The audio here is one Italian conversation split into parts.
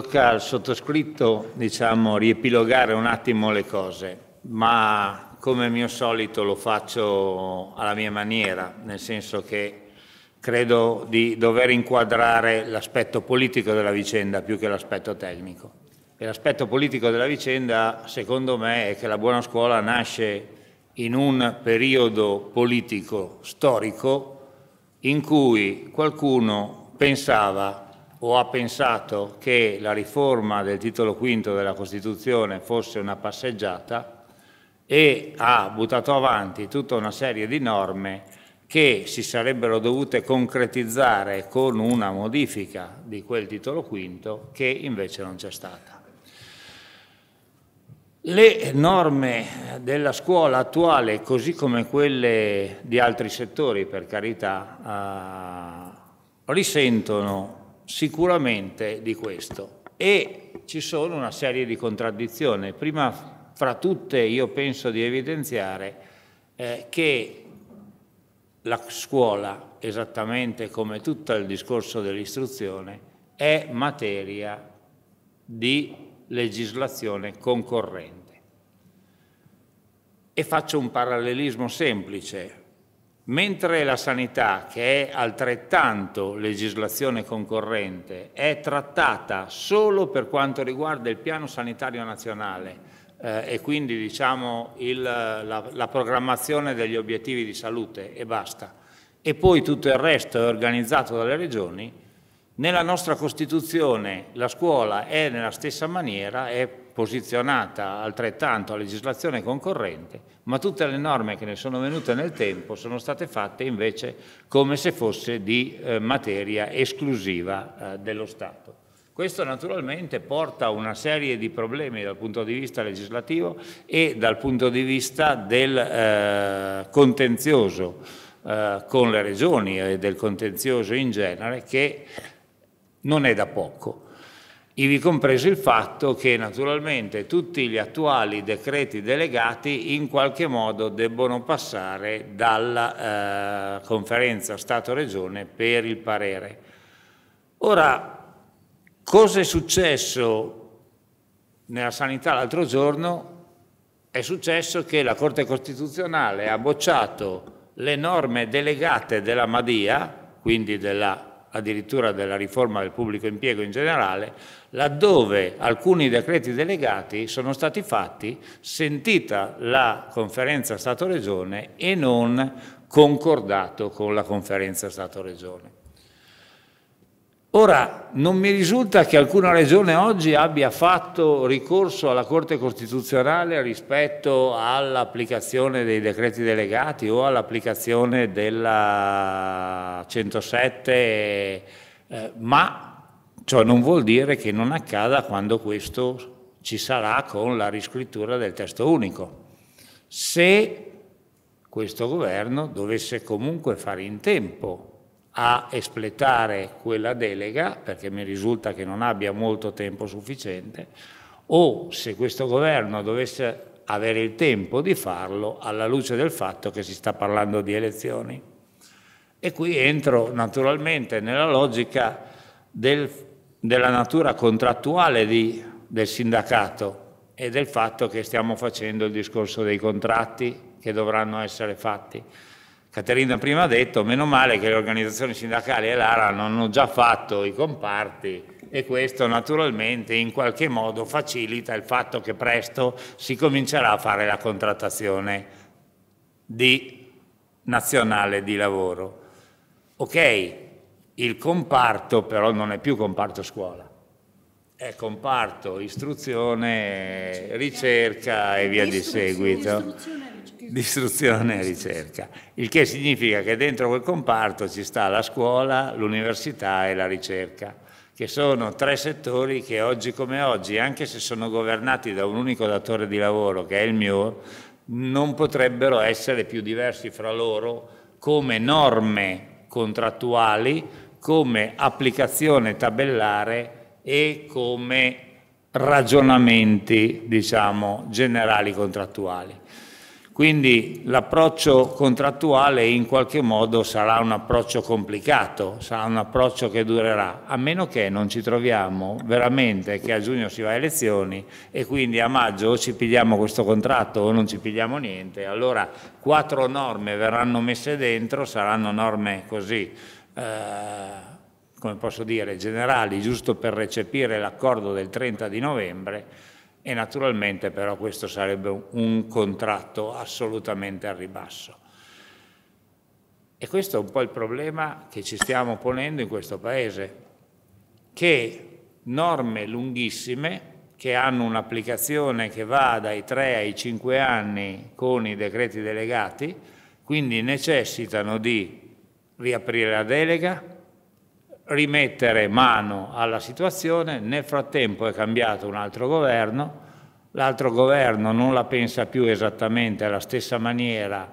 tocca al sottoscritto diciamo, riepilogare un attimo le cose, ma come mio solito lo faccio alla mia maniera, nel senso che credo di dover inquadrare l'aspetto politico della vicenda più che l'aspetto tecnico. E l'aspetto politico della vicenda, secondo me, è che la buona scuola nasce in un periodo politico storico in cui qualcuno pensava o ha pensato che la riforma del titolo quinto della Costituzione fosse una passeggiata e ha buttato avanti tutta una serie di norme che si sarebbero dovute concretizzare con una modifica di quel titolo quinto che invece non c'è stata. Le norme della scuola attuale, così come quelle di altri settori, per carità, eh, risentono sicuramente di questo. E ci sono una serie di contraddizioni. Prima fra tutte io penso di evidenziare eh, che la scuola, esattamente come tutto il discorso dell'istruzione, è materia di legislazione concorrente. E faccio un parallelismo semplice. Mentre la sanità, che è altrettanto legislazione concorrente, è trattata solo per quanto riguarda il piano sanitario nazionale eh, e quindi diciamo, il, la, la programmazione degli obiettivi di salute e basta, e poi tutto il resto è organizzato dalle regioni, nella nostra Costituzione la scuola è nella stessa maniera, è posizionata altrettanto a legislazione concorrente, ma tutte le norme che ne sono venute nel tempo sono state fatte invece come se fosse di eh, materia esclusiva eh, dello Stato. Questo naturalmente porta a una serie di problemi dal punto di vista legislativo e dal punto di vista del eh, contenzioso eh, con le regioni e del contenzioso in genere che non è da poco ivi compreso il fatto che naturalmente tutti gli attuali decreti delegati in qualche modo debbono passare dalla eh, conferenza Stato-Regione per il parere. Ora, cosa è successo nella sanità l'altro giorno? È successo che la Corte Costituzionale ha bocciato le norme delegate della Madia, quindi della addirittura della riforma del pubblico impiego in generale, laddove alcuni decreti delegati sono stati fatti sentita la conferenza Stato-Regione e non concordato con la conferenza Stato-Regione. Ora, non mi risulta che alcuna regione oggi abbia fatto ricorso alla Corte Costituzionale rispetto all'applicazione dei decreti delegati o all'applicazione della 107, eh, ma ciò non vuol dire che non accada quando questo ci sarà con la riscrittura del testo unico. Se questo governo dovesse comunque fare in tempo a espletare quella delega, perché mi risulta che non abbia molto tempo sufficiente, o se questo governo dovesse avere il tempo di farlo alla luce del fatto che si sta parlando di elezioni. E qui entro naturalmente nella logica del, della natura contrattuale di, del sindacato e del fatto che stiamo facendo il discorso dei contratti che dovranno essere fatti. Caterina prima ha detto, meno male che le organizzazioni sindacali e l'ARA hanno già fatto i comparti e questo naturalmente in qualche modo facilita il fatto che presto si comincerà a fare la contrattazione di nazionale di lavoro. Ok, il comparto però non è più comparto scuola, è comparto istruzione, certo. ricerca e via di seguito di istruzione e ricerca, il che significa che dentro quel comparto ci sta la scuola, l'università e la ricerca, che sono tre settori che oggi come oggi, anche se sono governati da un unico datore di lavoro che è il mio, non potrebbero essere più diversi fra loro come norme contrattuali, come applicazione tabellare e come ragionamenti, diciamo, generali contrattuali. Quindi l'approccio contrattuale in qualche modo sarà un approccio complicato, sarà un approccio che durerà, a meno che non ci troviamo veramente che a giugno si va a elezioni e quindi a maggio o ci pigliamo questo contratto o non ci pigliamo niente, allora quattro norme verranno messe dentro, saranno norme così, eh, come posso dire, generali, giusto per recepire l'accordo del 30 di novembre, e naturalmente però questo sarebbe un contratto assolutamente al ribasso. E questo è un po' il problema che ci stiamo ponendo in questo Paese, che norme lunghissime che hanno un'applicazione che va dai 3 ai 5 anni con i decreti delegati, quindi necessitano di riaprire la delega, rimettere mano alla situazione, nel frattempo è cambiato un altro governo, l'altro governo non la pensa più esattamente alla stessa maniera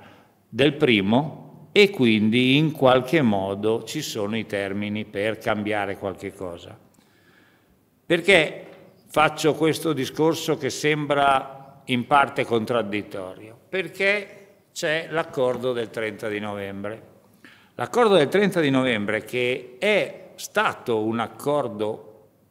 del primo e quindi in qualche modo ci sono i termini per cambiare qualche cosa. Perché faccio questo discorso che sembra in parte contraddittorio? Perché c'è l'accordo del 30 di novembre. L'accordo del 30 di novembre che è stato un accordo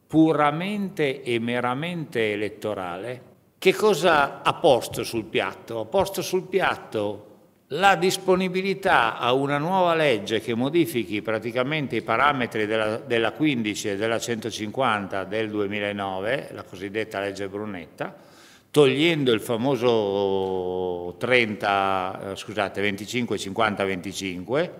puramente e meramente elettorale, che cosa ha posto sul piatto? Ha posto sul piatto la disponibilità a una nuova legge che modifichi praticamente i parametri della, della 15 e della 150 del 2009, la cosiddetta legge Brunetta, togliendo il famoso 30, eh, scusate, 25, 50, 25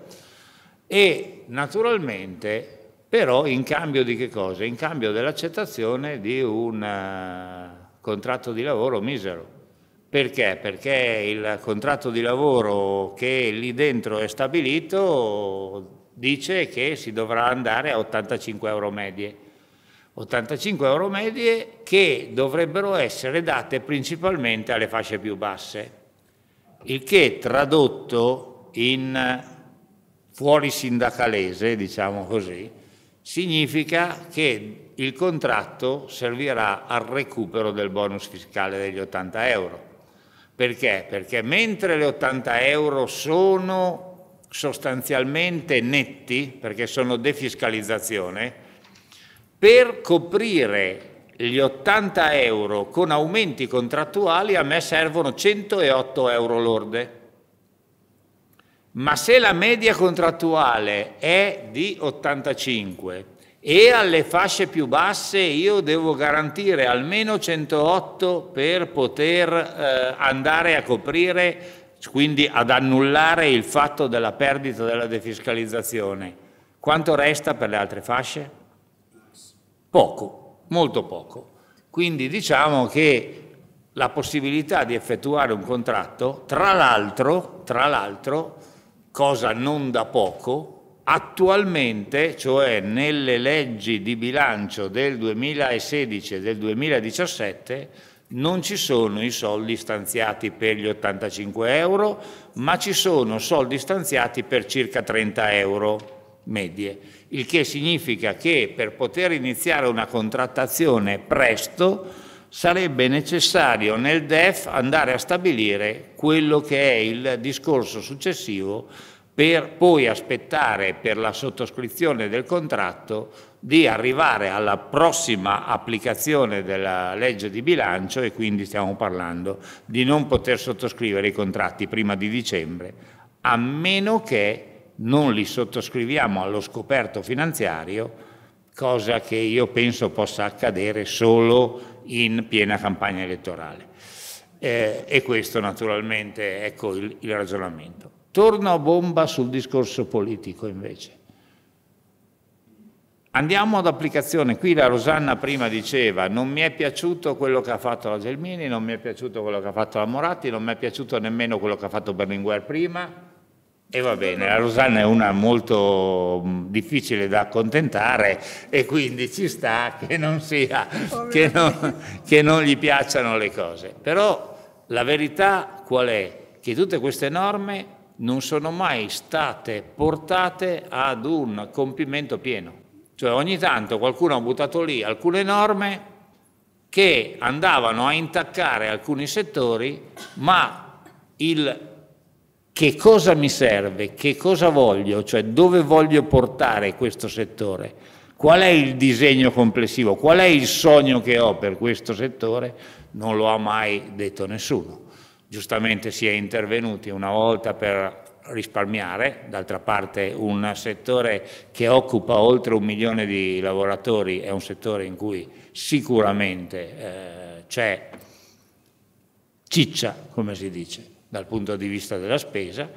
e naturalmente però in cambio di che cosa? In cambio dell'accettazione di un eh, contratto di lavoro misero. Perché? Perché il contratto di lavoro che lì dentro è stabilito dice che si dovrà andare a 85 euro medie. 85 euro medie che dovrebbero essere date principalmente alle fasce più basse, il che tradotto in fuori sindacalese, diciamo così, significa che il contratto servirà al recupero del bonus fiscale degli 80 euro. Perché? Perché mentre le 80 euro sono sostanzialmente netti, perché sono defiscalizzazione, per coprire gli 80 euro con aumenti contrattuali a me servono 108 euro lorde ma se la media contrattuale è di 85 e alle fasce più basse io devo garantire almeno 108 per poter eh, andare a coprire, quindi ad annullare il fatto della perdita della defiscalizzazione. Quanto resta per le altre fasce? Poco, molto poco. Quindi diciamo che la possibilità di effettuare un contratto, tra l'altro, tra l'altro, cosa non da poco, attualmente, cioè nelle leggi di bilancio del 2016 e del 2017, non ci sono i soldi stanziati per gli 85 euro, ma ci sono soldi stanziati per circa 30 euro medie, il che significa che per poter iniziare una contrattazione presto sarebbe necessario nel DEF andare a stabilire quello che è il discorso successivo per poi aspettare per la sottoscrizione del contratto di arrivare alla prossima applicazione della legge di bilancio e quindi stiamo parlando di non poter sottoscrivere i contratti prima di dicembre, a meno che non li sottoscriviamo allo scoperto finanziario, cosa che io penso possa accadere solo in piena campagna elettorale. Eh, e questo naturalmente, ecco il, il ragionamento. Torno a bomba sul discorso politico invece. Andiamo ad applicazione. Qui la Rosanna prima diceva non mi è piaciuto quello che ha fatto la Gelmini, non mi è piaciuto quello che ha fatto la Moratti, non mi è piaciuto nemmeno quello che ha fatto Berlinguer prima. E va bene, la Rosanna è una molto mm, difficile da accontentare e quindi ci sta che non, sia, che non, che non gli piacciono le cose. Però la verità qual è? Che tutte queste norme non sono mai state portate ad un compimento pieno. Cioè ogni tanto qualcuno ha buttato lì alcune norme che andavano a intaccare alcuni settori, ma il che cosa mi serve, che cosa voglio, cioè dove voglio portare questo settore, qual è il disegno complessivo, qual è il sogno che ho per questo settore, non lo ha mai detto nessuno. Giustamente si è intervenuti una volta per risparmiare, d'altra parte un settore che occupa oltre un milione di lavoratori è un settore in cui sicuramente eh, c'è ciccia, come si dice dal punto di vista della spesa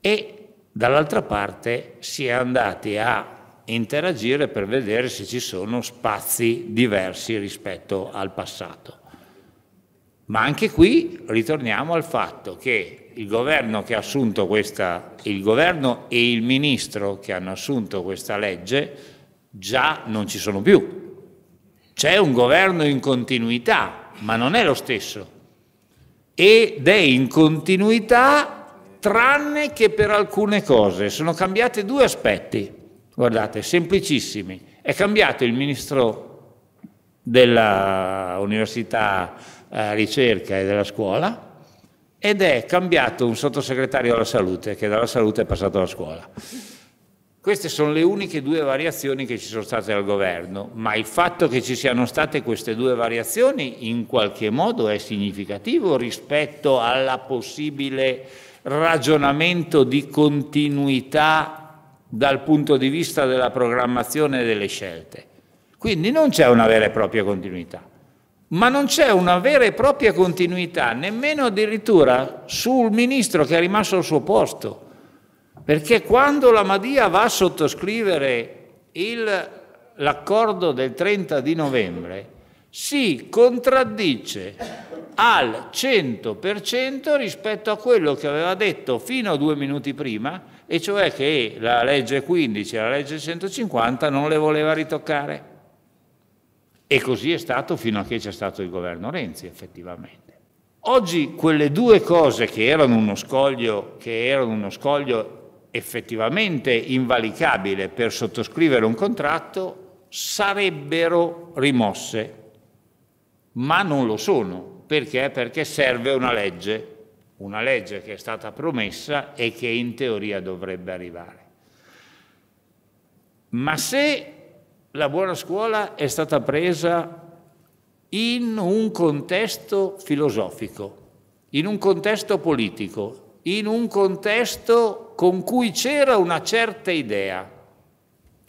e dall'altra parte si è andati a interagire per vedere se ci sono spazi diversi rispetto al passato. Ma anche qui ritorniamo al fatto che il governo, che questa, il governo e il ministro che hanno assunto questa legge già non ci sono più. C'è un governo in continuità, ma non è lo stesso ed è in continuità tranne che per alcune cose. Sono cambiati due aspetti, guardate, semplicissimi. È cambiato il ministro dell'università, eh, ricerca e della scuola ed è cambiato un sottosegretario alla salute che dalla salute è passato alla scuola. Queste sono le uniche due variazioni che ci sono state al governo, ma il fatto che ci siano state queste due variazioni in qualche modo è significativo rispetto al possibile ragionamento di continuità dal punto di vista della programmazione delle scelte. Quindi non c'è una vera e propria continuità ma non c'è una vera e propria continuità, nemmeno addirittura sul ministro che è rimasto al suo posto. Perché quando la Madia va a sottoscrivere il, l'accordo del 30 di novembre, si contraddice al 100% rispetto a quello che aveva detto fino a due minuti prima, e cioè che la legge 15 e la legge 150 non le voleva ritoccare. E così è stato fino a che c'è stato il governo Renzi, effettivamente. Oggi quelle due cose che erano uno scoglio, che erano uno scoglio effettivamente invalicabile per sottoscrivere un contratto sarebbero rimosse, ma non lo sono. Perché? Perché serve una legge, una legge che è stata promessa e che in teoria dovrebbe arrivare. Ma se la buona scuola è stata presa in un contesto filosofico, in un contesto politico, in un contesto con cui c'era una certa idea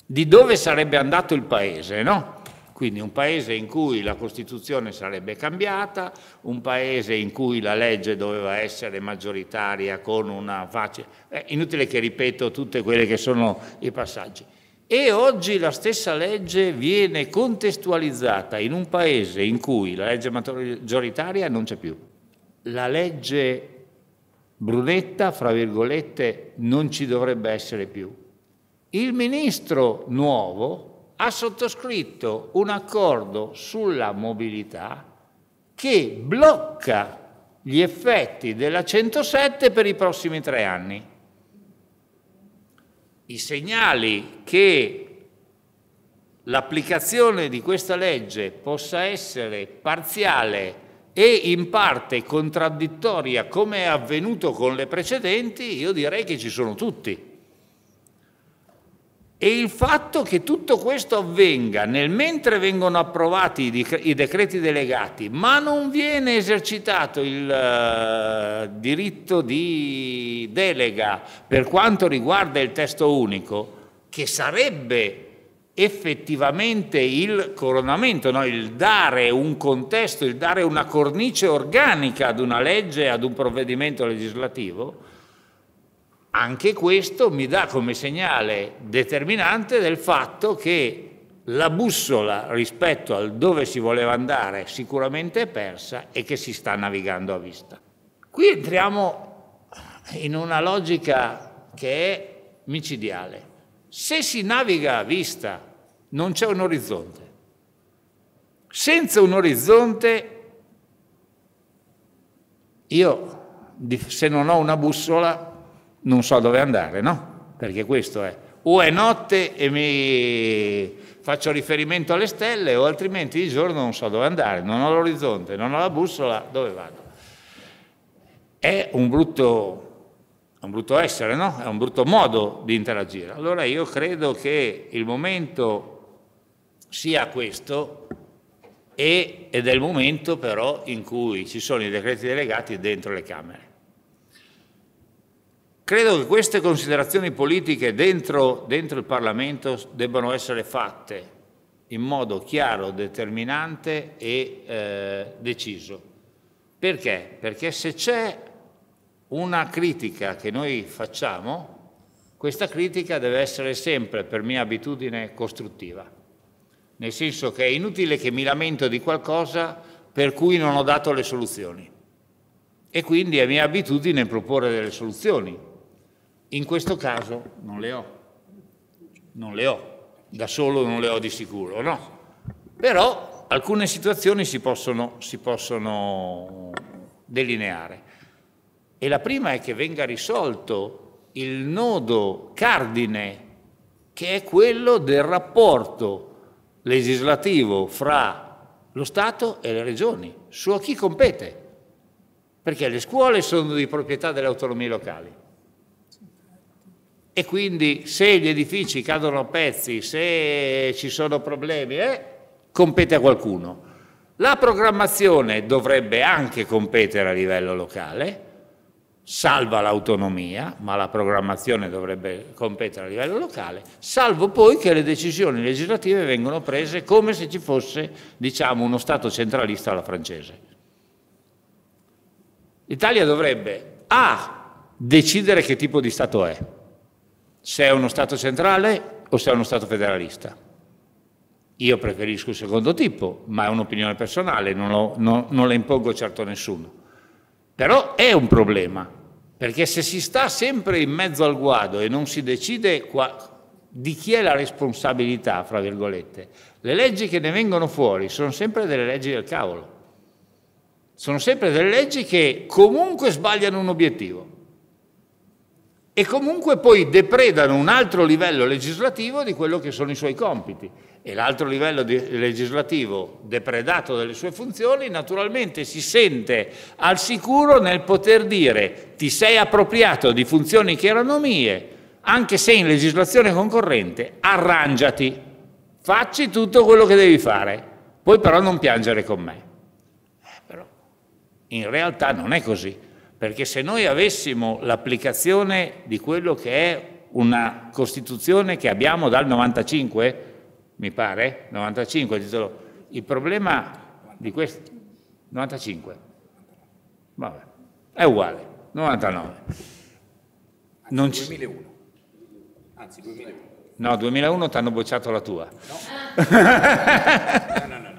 di dove sarebbe andato il paese, no? Quindi un paese in cui la Costituzione sarebbe cambiata, un paese in cui la legge doveva essere maggioritaria con una facile... È eh, inutile che ripeto tutti quelli che sono i passaggi. E oggi la stessa legge viene contestualizzata in un paese in cui la legge maggioritaria non c'è più. La legge Brunetta, fra virgolette, non ci dovrebbe essere più. Il ministro nuovo ha sottoscritto un accordo sulla mobilità che blocca gli effetti della 107 per i prossimi tre anni. I segnali che l'applicazione di questa legge possa essere parziale e in parte contraddittoria come è avvenuto con le precedenti, io direi che ci sono tutti. E il fatto che tutto questo avvenga nel mentre vengono approvati i decreti delegati, ma non viene esercitato il eh, diritto di delega per quanto riguarda il testo unico, che sarebbe effettivamente il coronamento, no? il dare un contesto, il dare una cornice organica ad una legge, ad un provvedimento legislativo, anche questo mi dà come segnale determinante del fatto che la bussola rispetto al dove si voleva andare sicuramente è persa e che si sta navigando a vista. Qui entriamo in una logica che è micidiale se si naviga a vista, non c'è un orizzonte. Senza un orizzonte, io se non ho una bussola non so dove andare, no? Perché questo è. O è notte e mi faccio riferimento alle stelle, o altrimenti di giorno non so dove andare, non ho l'orizzonte, non ho la bussola, dove vado? È un brutto un brutto essere, no? È un brutto modo di interagire. Allora io credo che il momento sia questo e, ed è il momento però in cui ci sono i decreti delegati dentro le Camere. Credo che queste considerazioni politiche dentro, dentro il Parlamento debbano essere fatte in modo chiaro, determinante e eh, deciso. Perché? Perché se c'è una critica che noi facciamo, questa critica deve essere sempre, per mia abitudine, costruttiva. Nel senso che è inutile che mi lamento di qualcosa per cui non ho dato le soluzioni. E quindi è mia abitudine proporre delle soluzioni. In questo caso non le ho. Non le ho. Da solo non le ho di sicuro, no? Però alcune situazioni si possono, si possono delineare. E la prima è che venga risolto il nodo cardine, che è quello del rapporto legislativo fra lo Stato e le regioni, su a chi compete. Perché le scuole sono di proprietà delle autonomie locali. E quindi se gli edifici cadono a pezzi, se ci sono problemi, eh, compete a qualcuno. La programmazione dovrebbe anche competere a livello locale, salva l'autonomia, ma la programmazione dovrebbe competere a livello locale, salvo poi che le decisioni legislative vengono prese come se ci fosse diciamo, uno Stato centralista alla francese. L'Italia dovrebbe A decidere che tipo di Stato è, se è uno Stato centrale o se è uno Stato federalista. Io preferisco il secondo tipo, ma è un'opinione personale, non, lo, non, non la impongo certo a nessuno. Però è un problema perché se si sta sempre in mezzo al guado e non si decide qua, di chi è la responsabilità, fra virgolette, le leggi che ne vengono fuori sono sempre delle leggi del cavolo. Sono sempre delle leggi che comunque sbagliano un obiettivo e comunque poi depredano un altro livello legislativo di quello che sono i suoi compiti e l'altro livello legislativo depredato delle sue funzioni, naturalmente si sente al sicuro nel poter dire ti sei appropriato di funzioni che erano mie, anche se in legislazione concorrente, arrangiati, facci tutto quello che devi fare, puoi però non piangere con me. Eh, però, in realtà non è così, perché se noi avessimo l'applicazione di quello che è una Costituzione che abbiamo dal 95, mi pare, 95 il titolo. Il problema di questo... 95. Vabbè, è uguale, 99. Non 2001. Anzi, 2001. No, 2001 ti hanno bocciato la tua. No, no, no. no,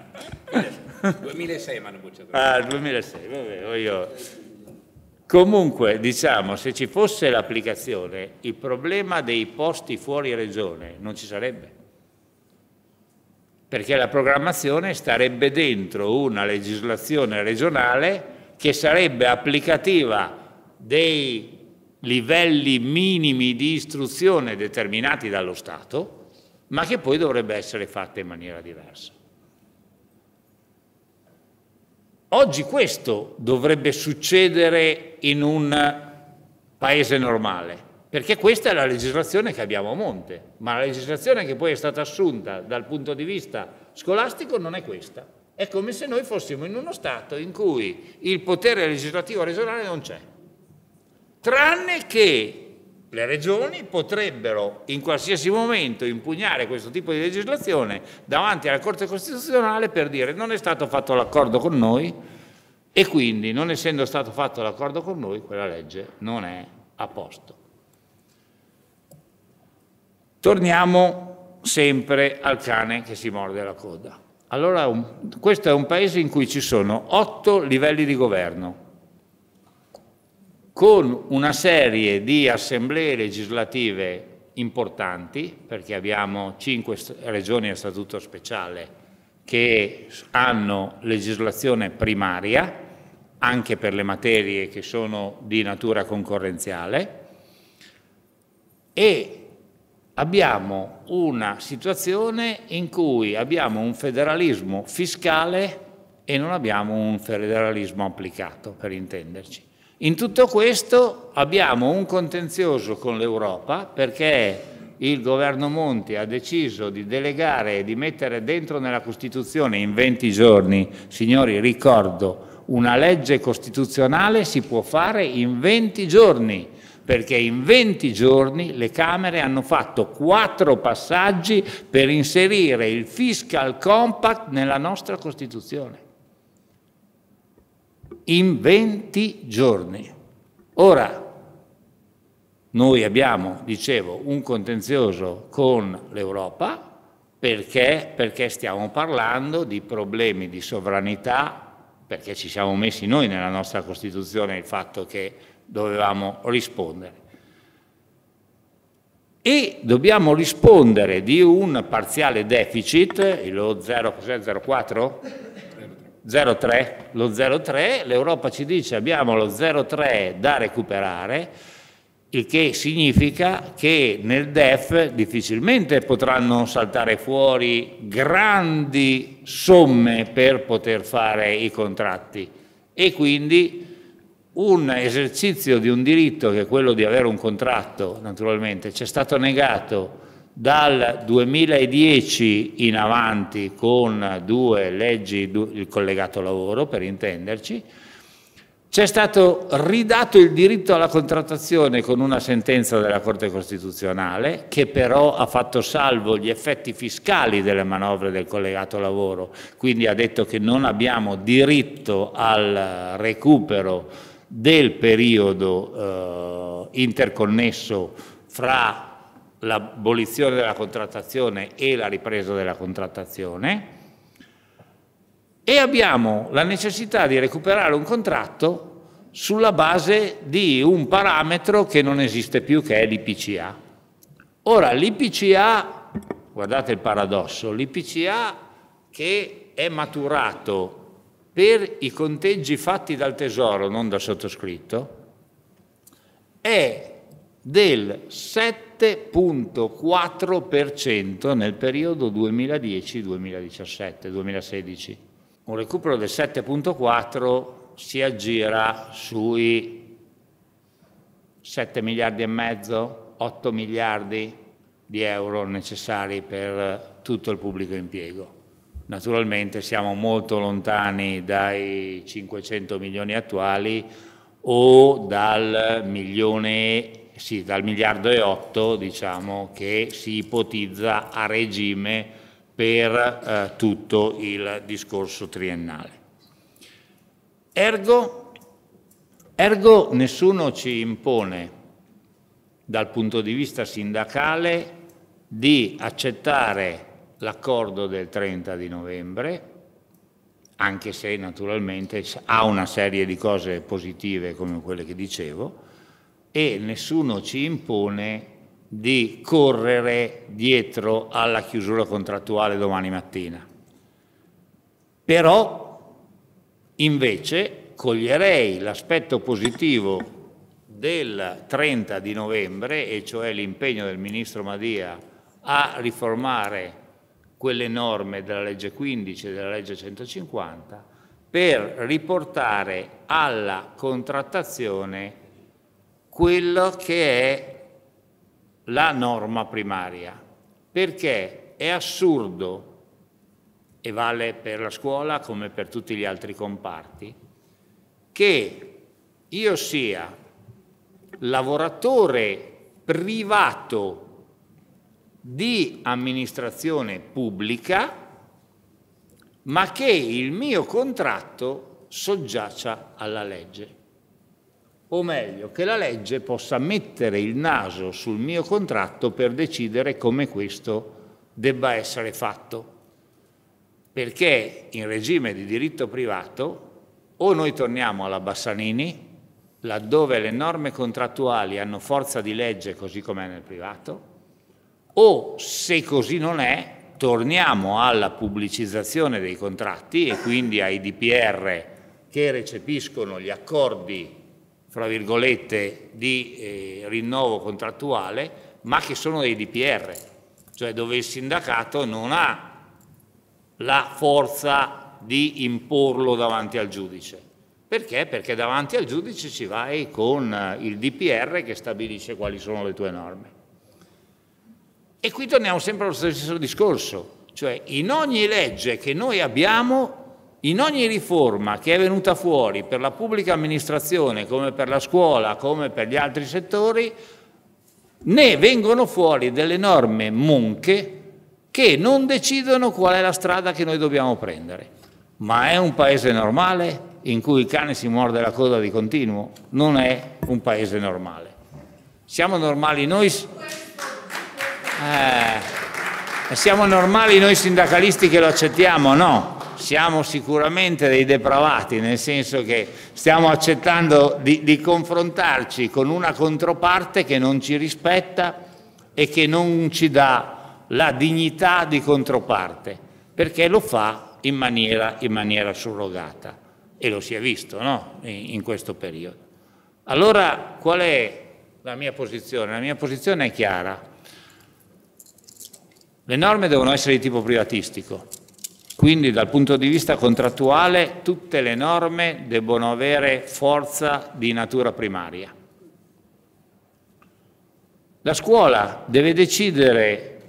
no. 2006 mi hanno bocciato la tua. Ah, 2006, vabbè, io... Comunque, diciamo, se ci fosse l'applicazione, il problema dei posti fuori regione non ci sarebbe perché la programmazione starebbe dentro una legislazione regionale che sarebbe applicativa dei livelli minimi di istruzione determinati dallo Stato, ma che poi dovrebbe essere fatta in maniera diversa. Oggi questo dovrebbe succedere in un paese normale. Perché questa è la legislazione che abbiamo a monte, ma la legislazione che poi è stata assunta dal punto di vista scolastico non è questa. È come se noi fossimo in uno Stato in cui il potere legislativo regionale non c'è, tranne che le regioni potrebbero in qualsiasi momento impugnare questo tipo di legislazione davanti alla Corte Costituzionale per dire non è stato fatto l'accordo con noi e quindi non essendo stato fatto l'accordo con noi quella legge non è a posto. Torniamo sempre al cane che si morde la coda. Allora, un, questo è un paese in cui ci sono otto livelli di governo, con una serie di assemblee legislative importanti, perché abbiamo cinque regioni a statuto speciale che hanno legislazione primaria, anche per le materie che sono di natura concorrenziale, e abbiamo una situazione in cui abbiamo un federalismo fiscale e non abbiamo un federalismo applicato, per intenderci. In tutto questo abbiamo un contenzioso con l'Europa perché il governo Monti ha deciso di delegare e di mettere dentro nella Costituzione in 20 giorni, signori ricordo, una legge costituzionale si può fare in 20 giorni perché in 20 giorni le Camere hanno fatto quattro passaggi per inserire il fiscal compact nella nostra Costituzione. In 20 giorni. Ora, noi abbiamo, dicevo, un contenzioso con l'Europa perché? perché stiamo parlando di problemi di sovranità, perché ci siamo messi noi nella nostra Costituzione il fatto che dovevamo rispondere. E dobbiamo rispondere di un parziale deficit, lo 0,04? 0,3, lo 0,3, l'Europa ci dice abbiamo lo 0,3 da recuperare, il che significa che nel DEF difficilmente potranno saltare fuori grandi somme per poter fare i contratti e quindi un esercizio di un diritto che è quello di avere un contratto, naturalmente, ci è stato negato dal 2010 in avanti con due leggi, il collegato lavoro per intenderci, c'è stato ridato il diritto alla contrattazione con una sentenza della Corte Costituzionale che però ha fatto salvo gli effetti fiscali delle manovre del collegato lavoro, quindi ha detto che non abbiamo diritto al recupero del periodo eh, interconnesso fra l'abolizione della contrattazione e la ripresa della contrattazione e abbiamo la necessità di recuperare un contratto sulla base di un parametro che non esiste più che è l'IPCA. Ora l'IPCA, guardate il paradosso, l'IPCA che è maturato per i conteggi fatti dal Tesoro, non dal sottoscritto, è del 7.4% nel periodo 2010-2017, 2016. Un recupero del 7.4 si aggira sui 7 miliardi e mezzo, 8 miliardi di euro necessari per tutto il pubblico impiego. Naturalmente siamo molto lontani dai 500 milioni attuali o dal, milione, sì, dal miliardo e otto diciamo, che si ipotizza a regime per eh, tutto il discorso triennale. Ergo, ergo nessuno ci impone dal punto di vista sindacale di accettare l'accordo del 30 di novembre, anche se naturalmente ha una serie di cose positive come quelle che dicevo, e nessuno ci impone di correre dietro alla chiusura contrattuale domani mattina. Però invece coglierei l'aspetto positivo del 30 di novembre, e cioè l'impegno del ministro Madia a riformare quelle norme della legge 15 e della legge 150 per riportare alla contrattazione quello che è la norma primaria, perché è assurdo, e vale per la scuola come per tutti gli altri comparti, che io sia lavoratore privato di amministrazione pubblica, ma che il mio contratto soggiaccia alla legge. O meglio, che la legge possa mettere il naso sul mio contratto per decidere come questo debba essere fatto. Perché in regime di diritto privato o noi torniamo alla Bassanini, laddove le norme contrattuali hanno forza di legge così come nel privato, o se così non è torniamo alla pubblicizzazione dei contratti e quindi ai DPR che recepiscono gli accordi, fra virgolette, di eh, rinnovo contrattuale, ma che sono dei DPR, cioè dove il sindacato non ha la forza di imporlo davanti al giudice. Perché? Perché davanti al giudice ci vai con il DPR che stabilisce quali sono le tue norme. E qui torniamo sempre allo stesso discorso, cioè in ogni legge che noi abbiamo, in ogni riforma che è venuta fuori per la pubblica amministrazione, come per la scuola, come per gli altri settori, ne vengono fuori delle norme monche che non decidono qual è la strada che noi dobbiamo prendere. Ma è un paese normale in cui il cane si morde la coda di continuo? Non è un paese normale. Siamo normali noi? Eh, siamo normali noi sindacalisti che lo accettiamo? No, siamo sicuramente dei depravati, nel senso che stiamo accettando di, di confrontarci con una controparte che non ci rispetta e che non ci dà la dignità di controparte, perché lo fa in maniera, in maniera surrogata e lo si è visto no? in, in questo periodo. Allora qual è la mia posizione? La mia posizione è chiara, le norme devono essere di tipo privatistico, quindi dal punto di vista contrattuale tutte le norme debbono avere forza di natura primaria. La scuola deve decidere,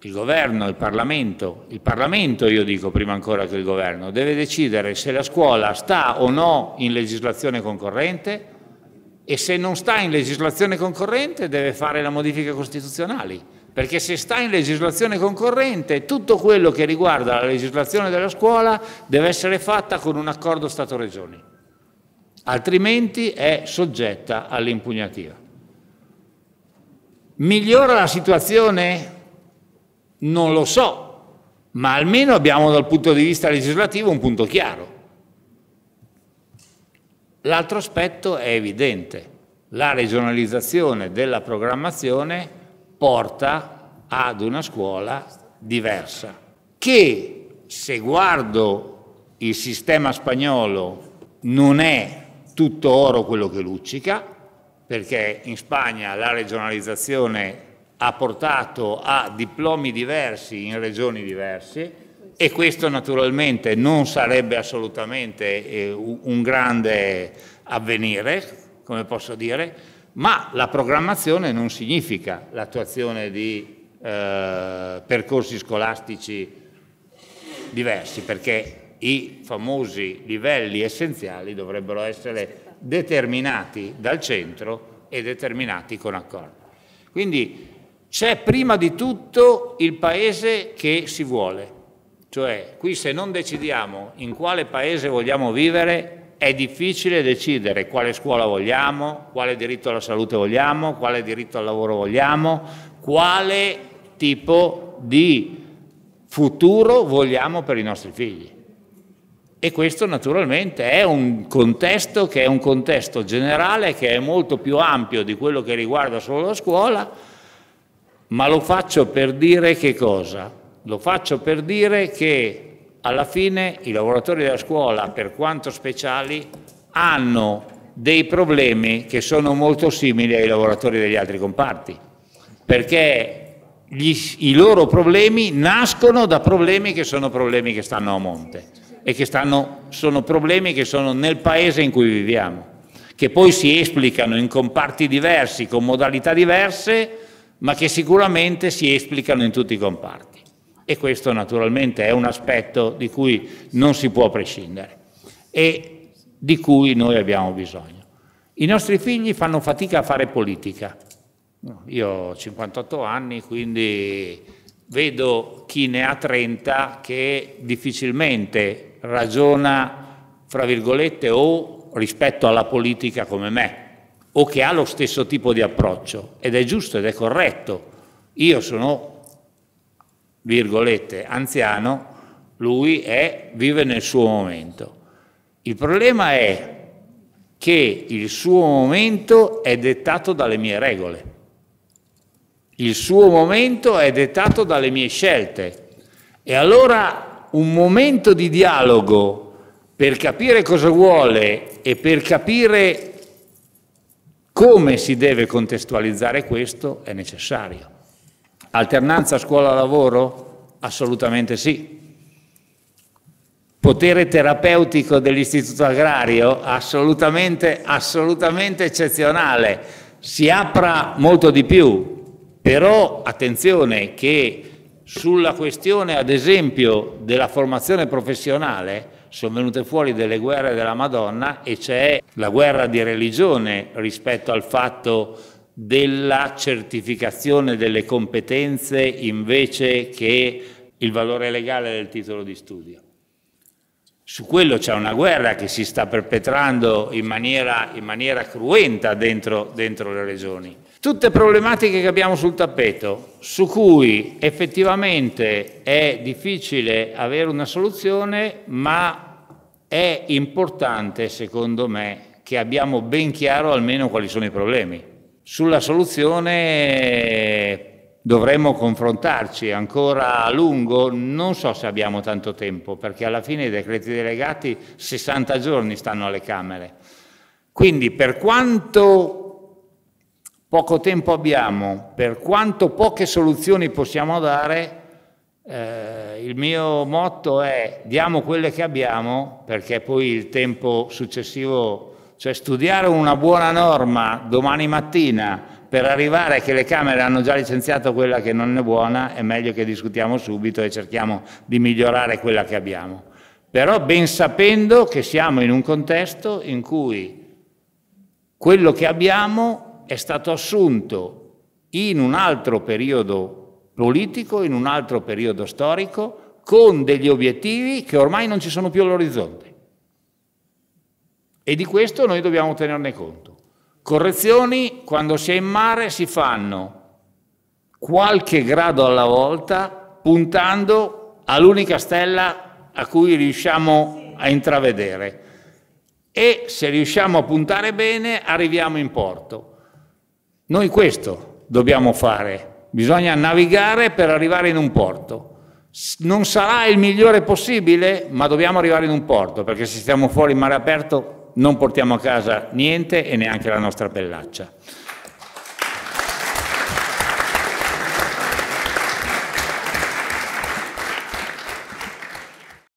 il governo, il Parlamento, il Parlamento io dico prima ancora che il governo, deve decidere se la scuola sta o no in legislazione concorrente e se non sta in legislazione concorrente deve fare le modifiche costituzionali perché se sta in legislazione concorrente tutto quello che riguarda la legislazione della scuola deve essere fatta con un accordo Stato-Regioni, altrimenti è soggetta all'impugnativa. Migliora la situazione? Non lo so, ma almeno abbiamo dal punto di vista legislativo un punto chiaro. L'altro aspetto è evidente, la regionalizzazione della programmazione porta ad una scuola diversa, che se guardo il sistema spagnolo non è tutto oro quello che luccica, perché in Spagna la regionalizzazione ha portato a diplomi diversi in regioni diverse e questo naturalmente non sarebbe assolutamente eh, un grande avvenire, come posso dire, ma la programmazione non significa l'attuazione di eh, percorsi scolastici diversi, perché i famosi livelli essenziali dovrebbero essere determinati dal centro e determinati con accordo. Quindi c'è prima di tutto il paese che si vuole, cioè qui se non decidiamo in quale paese vogliamo vivere è difficile decidere quale scuola vogliamo, quale diritto alla salute vogliamo, quale diritto al lavoro vogliamo, quale tipo di futuro vogliamo per i nostri figli. E questo naturalmente è un contesto che è un contesto generale, che è molto più ampio di quello che riguarda solo la scuola, ma lo faccio per dire che cosa? Lo faccio per dire che alla fine i lavoratori della scuola, per quanto speciali, hanno dei problemi che sono molto simili ai lavoratori degli altri comparti, perché gli, i loro problemi nascono da problemi che sono problemi che stanno a monte e che stanno, sono problemi che sono nel paese in cui viviamo, che poi si esplicano in comparti diversi, con modalità diverse, ma che sicuramente si esplicano in tutti i comparti e questo naturalmente è un aspetto di cui non si può prescindere e di cui noi abbiamo bisogno. I nostri figli fanno fatica a fare politica. Io ho 58 anni, quindi vedo chi ne ha 30 che difficilmente ragiona, fra virgolette, o rispetto alla politica come me, o che ha lo stesso tipo di approccio. Ed è giusto ed è corretto. Io sono virgolette, anziano, lui è, vive nel suo momento. Il problema è che il suo momento è dettato dalle mie regole. Il suo momento è dettato dalle mie scelte. E allora un momento di dialogo per capire cosa vuole e per capire come si deve contestualizzare questo è necessario. Alternanza scuola-lavoro? Assolutamente sì. Potere terapeutico dell'istituto agrario? Assolutamente, assolutamente eccezionale. Si apra molto di più, però attenzione che sulla questione, ad esempio, della formazione professionale sono venute fuori delle guerre della Madonna e c'è la guerra di religione rispetto al fatto della certificazione delle competenze invece che il valore legale del titolo di studio. Su quello c'è una guerra che si sta perpetrando in maniera, in maniera cruenta dentro, dentro le regioni. Tutte problematiche che abbiamo sul tappeto, su cui effettivamente è difficile avere una soluzione, ma è importante, secondo me, che abbiamo ben chiaro almeno quali sono i problemi. Sulla soluzione dovremmo confrontarci ancora a lungo, non so se abbiamo tanto tempo, perché alla fine i decreti delegati 60 giorni stanno alle Camere. Quindi per quanto poco tempo abbiamo, per quanto poche soluzioni possiamo dare, eh, il mio motto è diamo quelle che abbiamo, perché poi il tempo successivo cioè studiare una buona norma domani mattina per arrivare che le Camere hanno già licenziato quella che non è buona, è meglio che discutiamo subito e cerchiamo di migliorare quella che abbiamo. Però ben sapendo che siamo in un contesto in cui quello che abbiamo è stato assunto in un altro periodo politico, in un altro periodo storico, con degli obiettivi che ormai non ci sono più all'orizzonte. E di questo noi dobbiamo tenerne conto. Correzioni quando si è in mare si fanno qualche grado alla volta puntando all'unica stella a cui riusciamo a intravedere e se riusciamo a puntare bene arriviamo in porto. Noi questo dobbiamo fare, bisogna navigare per arrivare in un porto. Non sarà il migliore possibile, ma dobbiamo arrivare in un porto, perché se stiamo fuori in mare aperto non portiamo a casa niente e neanche la nostra bellaccia.